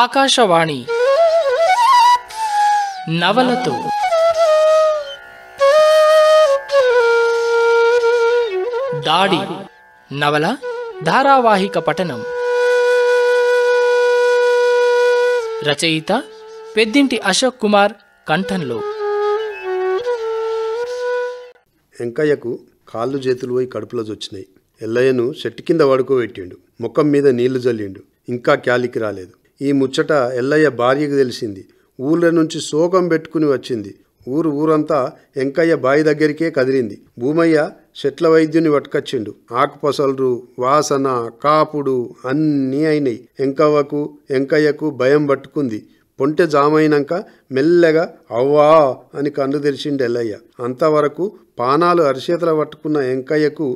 ఆకాశవాణి నవలతో దాడి నవల ధారావాహిక పఠనం రచయిత పెద్దింటి అశోక్ కుమార్ కంఠంలో వెంకయ్యకు కాళ్ళు చేతులు పోయి కడుపులో వచ్చినాయి ఎల్లయ్యను చెట్టు కింద వాడుకోబెట్టిండు ముఖం మీద నీళ్లు జల్లిండు ఇంకా క్యాలికి రాలేదు ఈ ముచ్చట ఎల్లయ్య భార్యకు తెలిసింది ఊళ్ళ నుంచి శోకం పెట్టుకుని వచ్చింది ఊరు ఊరంతా ఎంకయ్య బావి దగ్గరికే కదిలింది భూమయ్య చెట్ల వైద్యుని పట్టుకొచ్చిండు ఆకుపసలు వాసన కాపుడు అన్నీ అయినాయి ఎంకవ్వకు ఎంకయ్యకు భయం పట్టుకుంది పొంటె జామైనాక మెల్లగా అవ్వా అని కన్ను తెరిచిండు ఎల్లయ్య అంతవరకు పానాలు అరిచేతల పట్టుకున్న ఎంకయ్యకు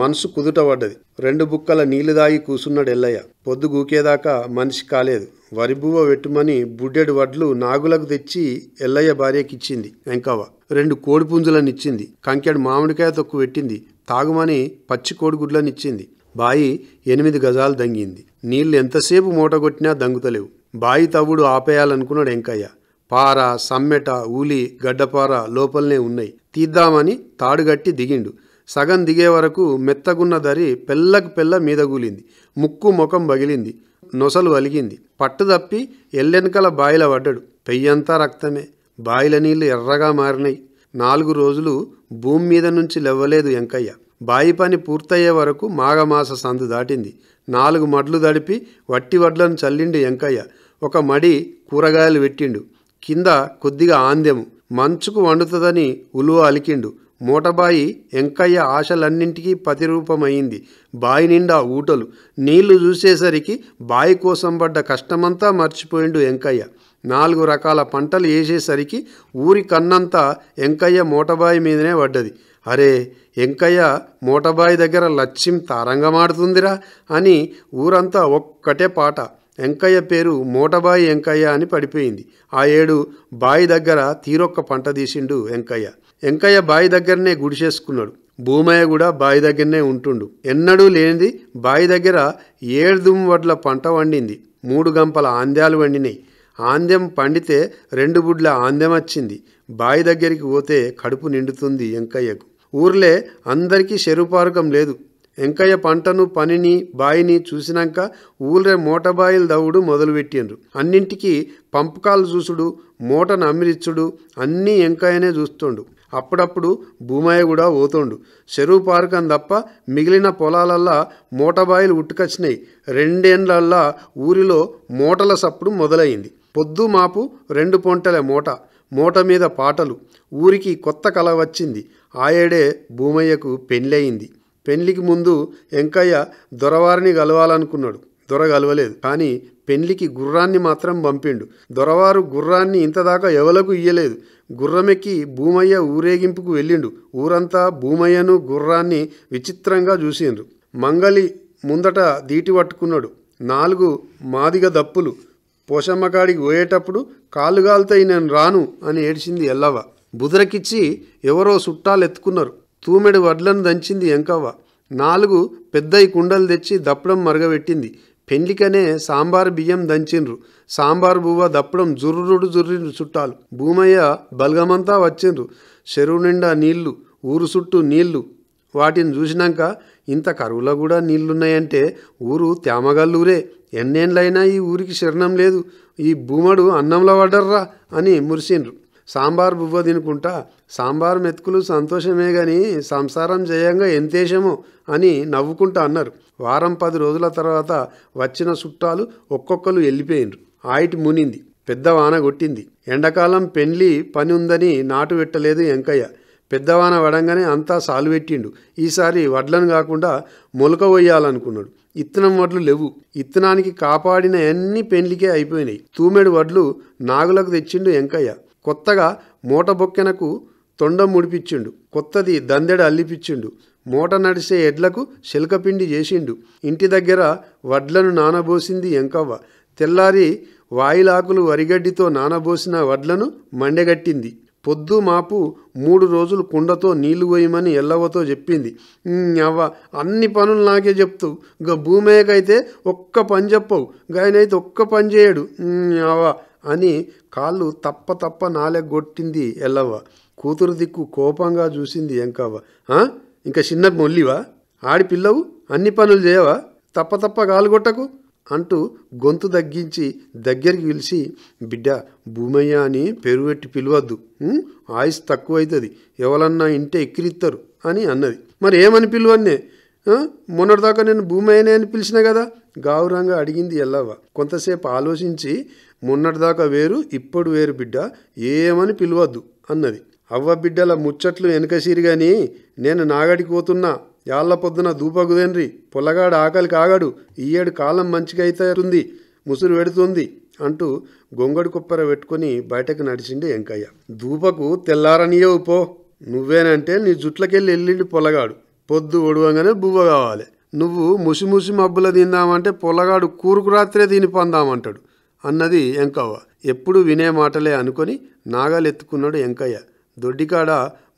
మనసు పడ్డది రెండు బుక్కల నీళ్లు దాగి కూసున్నాడు ఎల్లయ్య పొద్దు గూకేదాకా మనిషి కాలేదు వరిబువ్వ పెట్టుమని బుడ్డెడు వడ్లు నాగులకు తెచ్చి ఎల్లయ్య భార్యకిచ్చింది వెంకవ్వ రెండు కోడిపుంజులను ఇచ్చింది కంకెడు మామిడికాయ తొక్కు పెట్టింది తాగుమని పచ్చి కోడి బాయి ఎనిమిది గజాలు దంగింది నీళ్లు ఎంతసేపు మూటగొట్టినా దంగుతలేవు బాయి తవ్వుడు ఆపేయాలనుకున్నాడు వెంకయ్య పార సమ్మెట ఊలి గడ్డపార లోపలనే ఉన్నాయి తీద్దామని తాడుగట్టి దిగిండు సగం దిగే వరకు మెత్తగున్న దరి పెళ్ళకు పెళ్ళ మీద కూలింది ముక్కు ముఖం బగిలింది నొసలు వలిగింది పట్టు తప్పి ఎల్లెనకల బాయిల పడ్డాడు పెయ్యంతా రక్తమే బాయిల నీళ్లు ఎర్రగా మారినాయి నాలుగు రోజులు భూమి మీద నుంచి లెవ్వలేదు వెంకయ్య బాయి పని పూర్తయ్యే వరకు మాఘమాస సందు దాటింది నాలుగు మడ్లు దడిపి వట్టి వడ్లను చల్లిండు వెంకయ్య ఒక మడి కూరగాయలు పెట్టిండు కింద కొద్దిగా ఆంద్యము మంచుకు వండుతుందని ఉలువ అలికిండు మూటబాయి ఎంకయ్య ఆశలన్నింటికీ ప్రతిరూపమైంది బాయి నిండా ఊటలు నీళ్లు చూసేసరికి బాయి కోసం పడ్డ కష్టమంతా మర్చిపోయిండు ఎంకయ్య నాలుగు రకాల పంటలు వేసేసరికి ఊరి కన్నంతా ఎంకయ్య మూటబాయి మీదనే పడ్డది అరే ఎంకయ్య మూటబాయి దగ్గర లక్ష్యం తారంగమాడుతుందిరా అని ఊరంతా ఒక్కటే పాట వెంకయ్య పేరు మోటబాయి వెంకయ్య అని పడిపోయింది ఆ ఏడు బాయి దగ్గర తీరొక్క పంట తీసిండు వెంకయ్య వెంకయ్య బాయి దగ్గరనే గుడిసేసుకున్నాడు భూమయ్య కూడా బావి దగ్గరనే ఉంటుండు ఎన్నడూ లేనిది బాయి దగ్గర ఏడు వడ్ల పంట వండింది మూడు గంపల ఆంద్యాలు వండినాయి ఆంద్యం పండితే రెండు బుడ్ల ఆంద్యం వచ్చింది బాయి దగ్గరికి పోతే కడుపు నిండుతుంది వెంకయ్యకు ఊర్లే అందరికీ శరుపారకం లేదు వెంకయ్య పంటను పనిని బాయిని చూసినాక ఊళ్ళే మూటబాయిలు దవుడు మొదలుపెట్టిండ్రు అన్నింటికి పంపకాలు చూసుడు మూటను అమ్మిరిచ్చుడు అన్నీ వెంకయ్యనే చూస్తుండు అప్పుడప్పుడు భూమయ్య కూడా పోతుండు చెరువు పారకం తప్ప మిగిలిన పొలాలల్లా మూటబాయిలు ఉట్టుకొచ్చినాయి రెండేండ్లల్లా ఊరిలో మూటల సప్పుడు మొదలైంది పొద్దు మాపు రెండు పొంటలే మూట మూట మీద పాటలు ఊరికి కొత్త కళ వచ్చింది ఆయేడే భూమయ్యకు పెళ్ళయింది పెళ్లికి ముందు వెంకయ్య దొరవారిని కలవాలనుకున్నాడు దొర కలవలేదు కానీ పెళ్లికి గుర్రాన్ని మాత్రం పంపిండు దొరవారు గుర్రాన్ని ఇంతదాకా ఎవలకు ఇయ్యలేదు గుర్రమెక్కి భూమయ్య ఊరేగింపుకు వెళ్ళిండు ఊరంతా భూమయ్యను గుర్రాన్ని విచిత్రంగా చూసిండ్రు మంగలి ముందట దీటి పట్టుకున్నాడు నాలుగు మాదిగ దప్పులు పోషమ్మకాడికి పోయేటప్పుడు కాలుగాలతో నేను రాను అని ఏడ్చింది ఎల్లవ బుదరకిచ్చి ఎవరో చుట్టాలు ఎత్తుకున్నారు తూమెడు వడ్లను దంచింది ఎంకవ్వ నాలుగు పెద్దయి కుండలు తెచ్చి దప్పడం మరగబెట్టింది పెండ్లికనే సాంబార్ బియ్యం దంచిండ్రు సాంబార్ బువ్వ దప్పడం జుర్రుడు జుర్రిండ్రు చుట్టాలు భూమయ్య బల్గమంతా వచ్చిండ్రు చెరువు నిండా నీళ్లు ఊరు చుట్టూ నీళ్లు వాటిని చూసినాక ఇంత కరువులో కూడా నీళ్లున్నాయంటే ఊరు తేమగల్లూరే ఎన్నేళ్ళైనా ఈ ఊరికి శరణం లేదు ఈ భూమడు అన్నంలో పడ్డర్రా అని మురిసిండ్రు సాంబార్ బువ్వ తినుకుంటా సాంబార్ మెతుకులు సంతోషమే గాని సంసారం జయంగా ఎంతేషమో అని నవ్వుకుంటా అన్నారు వారం పది రోజుల తర్వాత వచ్చిన చుట్టాలు ఒక్కొక్కరు వెళ్ళిపోయినరు ఆయిటి మునింది పెద్ద వాన కొట్టింది ఎండాకాలం పెండ్లి పని ఉందని నాటు పెట్టలేదు వెంకయ్య పెద్దవాన వడంగానే అంతా సాలు పెట్టిండు ఈసారి వడ్లను కాకుండా మొలక వేయాలనుకున్నాడు ఇత్తనం వడ్లు లేవు ఇత్తనానికి కాపాడిన అన్ని పెండ్లికే అయిపోయినాయి తూమెడు వడ్లు నాగులకు తెచ్చిండు వెంకయ్య కొత్తగా మూటబొక్కెనకు తొండ ముడిపిచ్చిండు కొత్తది దందెడ అల్లిపిచ్చిండు మూట నడిసే ఎడ్లకు శిల్కపిండి చేసిండు ఇంటి దగ్గర వడ్లను నానబోసింది ఎంకవ్వ తెల్లారి వాయిలాకులు వరిగడ్డితో నానబోసిన వడ్లను మండెగట్టింది పొద్దు మాపు మూడు రోజులు కుండతో నీళ్లు పోయమని ఎల్లవ్వతో చెప్పింది అవ్వ అన్ని పనులు నాకే చెప్తూ ఇక భూమేకైతే ఒక్క పని చెప్పవు గాయనైతే ఒక్క పని చేయడు అవ్వ అని కాళ్ళు తప్ప తప్ప నాలెగ్గొట్టింది ఎల్లవ్వ కూతురు దిక్కు కోపంగా చూసింది ఎంకవ్వ ఇంకా చిన్న మొల్లివా పిల్లవు అన్ని పనులు చేయవా తప్ప తప్ప గాలుగొట్టకు అంటూ గొంతు తగ్గించి దగ్గరికి పిలిచి బిడ్డ భూమయ్య అని పేరు పెట్టి పిలవద్దు ఆయుస్ తక్కువైతుంది ఎవరన్నా ఇంటే ఎక్కిరిస్తారు అని అన్నది మరి ఏమని పిలువన్నే మొన్నటిదాకా నేను భూమి అయినా అని పిలిచిన కదా గావురంగా అడిగింది ఎల్లవ్వ కొంతసేపు ఆలోచించి మొన్నటిదాకా వేరు ఇప్పుడు వేరు బిడ్డ ఏమని పిలవద్దు అన్నది అవ్వ బిడ్డల ముచ్చట్లు గాని నేను నాగడికి పోతున్నా యాళ్ళ పొద్దున దూపగుదేన్రి పొలగాడు ఆకలి కాగాడు ఈయేడు కాలం మంచిగా ఉంది ముసురు పెడుతుంది అంటూ గొంగడు కుప్పర పెట్టుకుని బయటకు నడిచిండే వెంకయ్య దూపకు తెల్లారనియవు పో నువ్వేనంటే నీ జుట్లకెళ్ళి ఎల్లిండి పొలగాడు పొద్దు ఒడవంగానే బువ్వ కావాలి నువ్వు ముసిముసి మబ్బుల తిందామంటే పొలగాడు కూరుకు రాత్రే దీని పొందామంటాడు అన్నది ఎంకవ్వ ఎప్పుడు వినే మాటలే అనుకొని ఎత్తుకున్నాడు ఎంకయ్య దొడ్డికాడ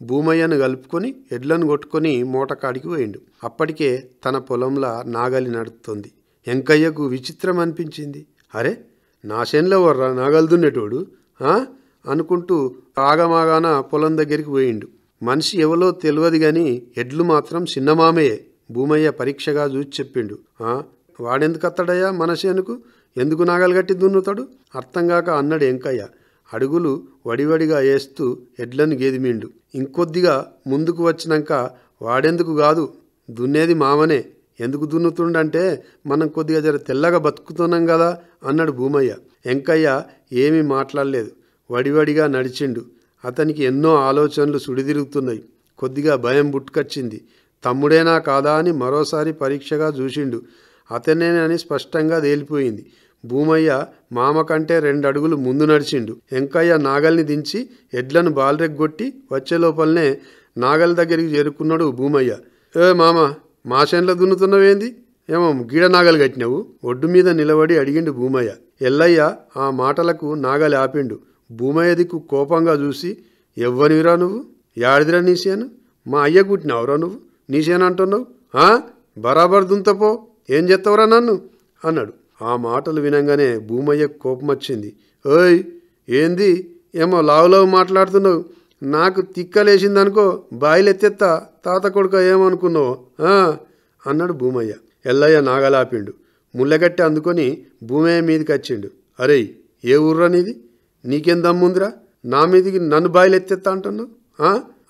భూమయ్యను కలుపుకొని ఎడ్లను కొట్టుకొని మూటకాడికి పోయిండు అప్పటికే తన పొలంలో నాగలి నడుతుంది ఎంకయ్యకు విచిత్రం అనిపించింది అరే నా శనిలో వర్రా నాగలు దున్నేటోడు అనుకుంటూ ఆగమాగాన పొలం దగ్గరికి పోయిండు మనిషి ఎవలో తెలియదు కానీ ఎడ్లు మాత్రం చిన్నమామయ్యే భూమయ్య పరీక్షగా చూసి చెప్పిండు వాడెందుకు అత్తడయ్యా మనసేనుకు ఎందుకు నాగలు కట్టి దున్నుతాడు అర్థం కాక అన్నాడు ఎంకయ్య అడుగులు వడివడిగా వేస్తూ ఎడ్లను గేదిమిండు ఇంకొద్దిగా ముందుకు వచ్చినాక వాడెందుకు కాదు దున్నేది మామనే ఎందుకు దున్నుతుండంటే మనం కొద్దిగా జర తెల్లగా బతుకుతున్నాం కదా అన్నాడు భూమయ్య ఎంకయ్య ఏమీ మాట్లాడలేదు వడివడిగా నడిచిండు అతనికి ఎన్నో ఆలోచనలు సుడిదిరుగుతున్నాయి కొద్దిగా భయం బుట్టుకొచ్చింది తమ్ముడేనా కాదా అని మరోసారి పరీక్షగా చూసిండు అతనేనని స్పష్టంగా తేలిపోయింది భూమయ్య మామ కంటే రెండు అడుగులు ముందు నడిచిండు వెంకయ్య నాగల్ని దించి ఎడ్లను బాలరెగ్గొట్టి వచ్చే లోపలనే నాగల దగ్గరికి చేరుకున్నాడు భూమయ్య ఏ మామ మా చేనులో దున్నుతున్నవేంది ఏమో గీడ నాగలు కట్టినావు ఒడ్డు మీద నిలబడి అడిగిండు భూమయ్య ఎల్లయ్య ఆ మాటలకు నాగలి ఆపిండు భూమయ్యదికు కోపంగా చూసి ఎవ్వనివిరా నువ్వు యాడిదిరా నీసేను మా అయ్య కుట్టినావురా నువ్వు నీసేనంటున్నావు బరాబర్ దుంతపో ఏం చేస్తావురా నన్ను అన్నాడు ఆ మాటలు వినంగానే భూమయ్య కోపం వచ్చింది ఓయ్ ఏంది ఏమో లావులావు మాట్లాడుతున్నావు నాకు తిక్కలేసిందనుకో బాయిలెత్తెత్తా తాత కొడుక ఏమనుకున్నావు అన్నాడు భూమయ్య ఎల్లయ్య నాగలాపిండు ముళ్ళగట్టి అందుకొని భూమయ్య మీదకి వచ్చిండు అరే ఏ ఊర్రా నీది నీకేం దమ్ముందిరా నా మీదికి నన్ను బాయిలు ఎత్తేస్తా అంటున్నావు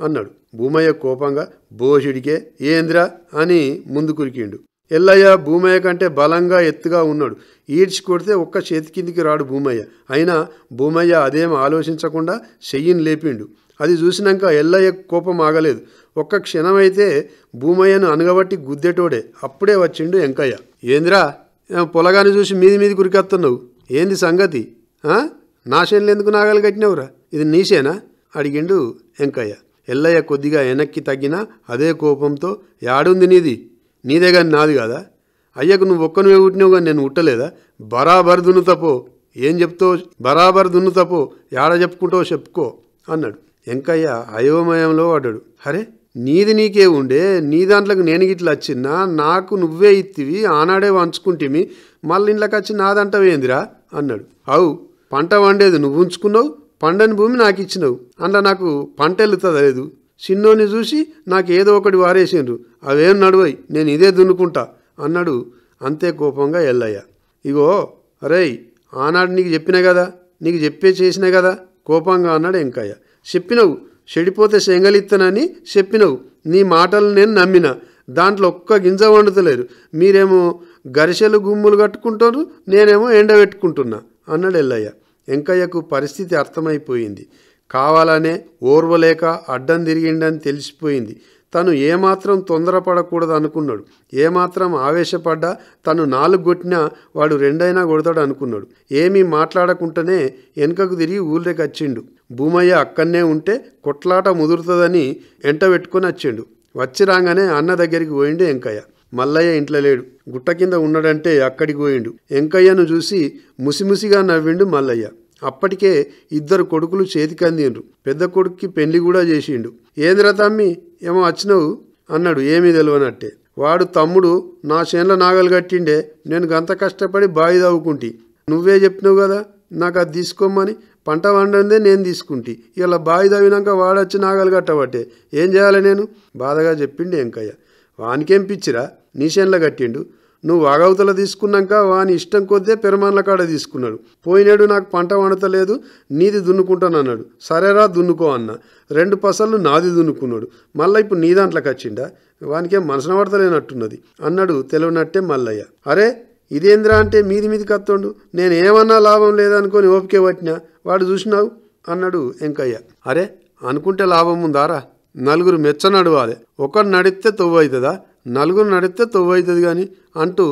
అన్నాడు భూమయ్య కోపంగా భోషుడికే ఏంద్రా అని ముందు కురికిండు ఎల్లయ్య భూమయ్య కంటే బలంగా ఎత్తుగా ఉన్నాడు ఈడ్చి కొడితే ఒక్క చేతి కిందికి రాడు భూమయ్య అయినా భూమయ్య అదేం ఆలోచించకుండా చెయ్యిని లేపిండు అది చూసినాక ఎల్లయ్య కోపం ఆగలేదు ఒక్క క్షణమైతే భూమయ్యను అనగబట్టి గుద్దెటోడే అప్పుడే వచ్చిండు వెంకయ్య ఏంద్రా పొలగాని చూసి మీది మీది కురికెత్తున్నావు ఏంది సంగతి నా చేనులు ఎందుకు నాగాలు కట్టినవురా ఇది నీసేనా అడిగిండు వెంకయ్య ఎల్లయ్య కొద్దిగా వెనక్కి తగ్గినా అదే కోపంతో యాడుంది నీది నీదే కానీ నాది కాదా అయ్యకు నువ్వు ఒక్కనివే ఉట్టినావు కానీ నేను ఉట్టలేదా బరాబర్ దున్ను తపో ఏం చెప్తో బరాబర్ దున్ను తపో యాడ చెప్పుకుంటో చెప్పుకో అన్నాడు వెంకయ్య అయోమయంలో పడ్డాడు అరే నీది నీకే ఉండే నీ దాంట్లోకి నేను గిట్లా వచ్చినా నాకు నువ్వే ఇత్తివి ఆనాడే వంచుకుంటేమి మళ్ళీ ఇంట్లోకి వచ్చి నాదంటవేందిరా అన్నాడు అవు పంట వండేది నువ్వు ఉంచుకున్నావు పండని భూమి నాకు ఇచ్చినావు అందులో నాకు పంట వెళ్తుంది లేదు చిన్నోని చూసి నాకు ఏదో ఒకటి వారేసిండ్రు అవేం నడువై నేను ఇదే దున్నుకుంటా అన్నాడు అంతే కోపంగా ఎల్లయ్య ఇగో అరే ఆనాడు నీకు చెప్పినా కదా నీకు చెప్పే చేసినా కదా కోపంగా అన్నాడు వెంకయ్య చెప్పినవు చెడిపోతే శంగలిత్తనని చెప్పినవు నీ మాటలు నేను నమ్మిన దాంట్లో ఒక్క గింజ వండుతలేరు మీరేమో గరిసెలు గుమ్ములు కట్టుకుంటారు నేనేమో ఎండబెట్టుకుంటున్నా అన్నాడు ఎల్లయ్య వెంకయ్యకు పరిస్థితి అర్థమైపోయింది కావాలనే ఓర్వలేక అడ్డం తిరిగిండని తెలిసిపోయింది తను ఏమాత్రం తొందరపడకూడదు అనుకున్నాడు ఏమాత్రం ఆవేశపడ్డా తను నాలుగు కొట్టినా వాడు రెండైనా కొడతాడు అనుకున్నాడు ఏమీ మాట్లాడకుండానే వెనుకకు తిరిగి ఊళ్ళకి వచ్చిండు భూమయ్య అక్కడనే ఉంటే కొట్లాట ముదురుతుందని ఎంట వచ్చిండు వచ్చి రాగానే అన్న దగ్గరికి పోయిండు వెంకయ్య మల్లయ్య ఇంట్లో లేడు గుట్ట కింద ఉన్నాడంటే అక్కడికి పోయిండు వెంకయ్యను చూసి ముసిముసిగా నవ్విండు మల్లయ్య అప్పటికే ఇద్దరు కొడుకులు చేతికందిండ్రు పెద్ద కొడుక్కి పెళ్లి కూడా చేసిండు ఏందిరా తమ్మి ఏమో వచ్చినావు అన్నాడు ఏమీ తెలియనట్టే వాడు తమ్ముడు నా చేన్ల నాగలు కట్టిండే నేను గంత కష్టపడి బావి తవ్వుకుంటి నువ్వే చెప్పినావు కదా నాకు అది తీసుకోమని పంట వండందే నేను తీసుకుంటి ఇలా బావి తవ్వినాక వాడొచ్చి నాగలు కట్టబట్టే ఏం చేయాలి నేను బాధగా చెప్పిండు వెంకయ్య వానికేం పిచ్చిరా నీషన్ల కట్టిండు నువ్వు వాగవతల తీసుకున్నాక వాని ఇష్టం కొద్దే పెరమాన్ల కాడ తీసుకున్నాడు పోయినాడు నాకు పంట వండతలేదు నీది దున్నుకుంటానన్నాడు సరేరా దున్నుకో అన్న రెండు పసలు నాది దున్నుకున్నాడు మళ్ళీ ఇప్పుడు నీ దాంట్లోకి వచ్చిండా వానికేం మనసున పడతలేనట్టున్నది అన్నాడు తెలివినట్టే మల్లయ్య అరే ఇదేంద్రా అంటే మీది మీది కత్తుండు నేను ఏమన్నా లాభం లేదనుకొని ఓపికే పట్టినా వాడు చూసినావు అన్నాడు వెంకయ్య అరే అనుకుంటే లాభం ఉందారా నలుగురు మెచ్చ నడవాలి ఒకరు నడిస్తే తొవ్వు అవుతుందా నలుగురు నడిస్తే తొవ్వైతుంది కానీ అంటూ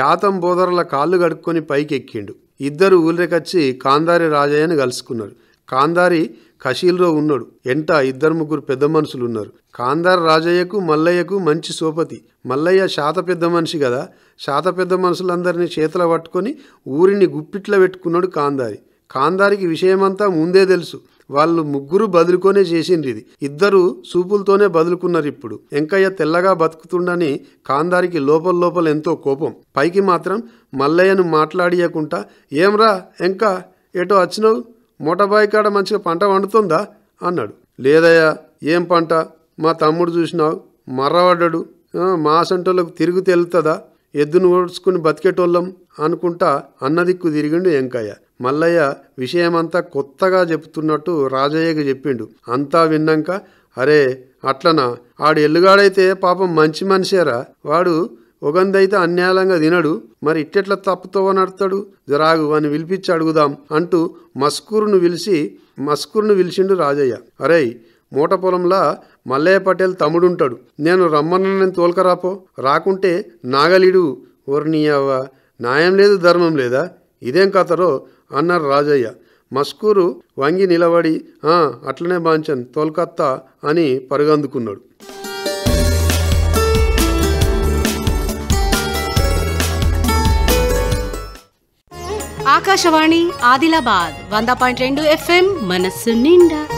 యాతం బోదరల కాళ్ళు కడుక్కొని పైకి ఎక్కిండు ఇద్దరు ఊళ్ళకచ్చి కాందారి రాజయ్యని కలుసుకున్నారు కాందారి కశీల్లో ఉన్నాడు ఎంట ఇద్దరు ముగ్గురు పెద్ద మనుషులు ఉన్నారు కాందారి రాజయ్యకు మల్లయ్యకు మంచి సోపతి మల్లయ్య శాత పెద్ద మనిషి కదా శాత పెద్ద మనుషులందరినీ చేతుల పట్టుకొని ఊరిని గుప్పిట్లో పెట్టుకున్నాడు కాందారి కాందారికి విషయమంతా ముందే తెలుసు వాళ్ళు ముగ్గురు బదులుకొనే చేసింది ఇది ఇద్దరు చూపులతోనే బదులుకున్నారు ఇప్పుడు వెంకయ్య తెల్లగా బతుకుతుండని కాందారికి లోపల లోపల ఎంతో కోపం పైకి మాత్రం మల్లయ్యను మాట్లాడియకుండా ఏమ్రా ఎంక ఎటో వచ్చినావు మొటబాయి కాడ మంచిగా పంట వండుతుందా అన్నాడు లేదయ్యా ఏం పంట మా తమ్ముడు చూసినావు మర్రవడ్డాడు మా సంటోళ్ళకు తిరుగు తెలుతుందా ఎద్దును ఓడ్చుకుని బతికేటోళ్ళం అనుకుంటా అన్నదిక్కు తిరిగిండు ఎంకయ్య మల్లయ్య విషయమంతా కొత్తగా చెప్తున్నట్టు రాజయ్యకి చెప్పిండు అంతా విన్నాక అరే అట్లనా ఆడు ఎల్లుగాడైతే పాపం మంచి మనిషేరా వాడు ఒగందైతే అన్యాయంగా తినడు మరి ఇట్టెట్లా తప్పుతో నడతాడు జరాగు అని పిలిపించి అడుగుదాం అంటూ మస్కూరును పిలిచి మస్కూరును పిలిచిండు రాజయ్య అరే మూట పొలంలా మల్లయ్య పటేల్ తమ్ముడుంటాడు నేను రమ్మన్న తోలకరాపో తోలుకరాపో రాకుంటే నాగలిడు ఓర్నియవ్వ న్యాయం లేదు ధర్మం లేదా ఇదేం కథరో అన్నారు రాజయ్య మస్కూరు వంగి నిలబడి అట్లనే బాంచన్ తోల్కత్తా అని పరుగందుకున్నాడు ఆకాశవాణి ఆదిలాబాద్ వంద పాయింట్ రెండు ఎఫ్ఎం మనస్సు నిండా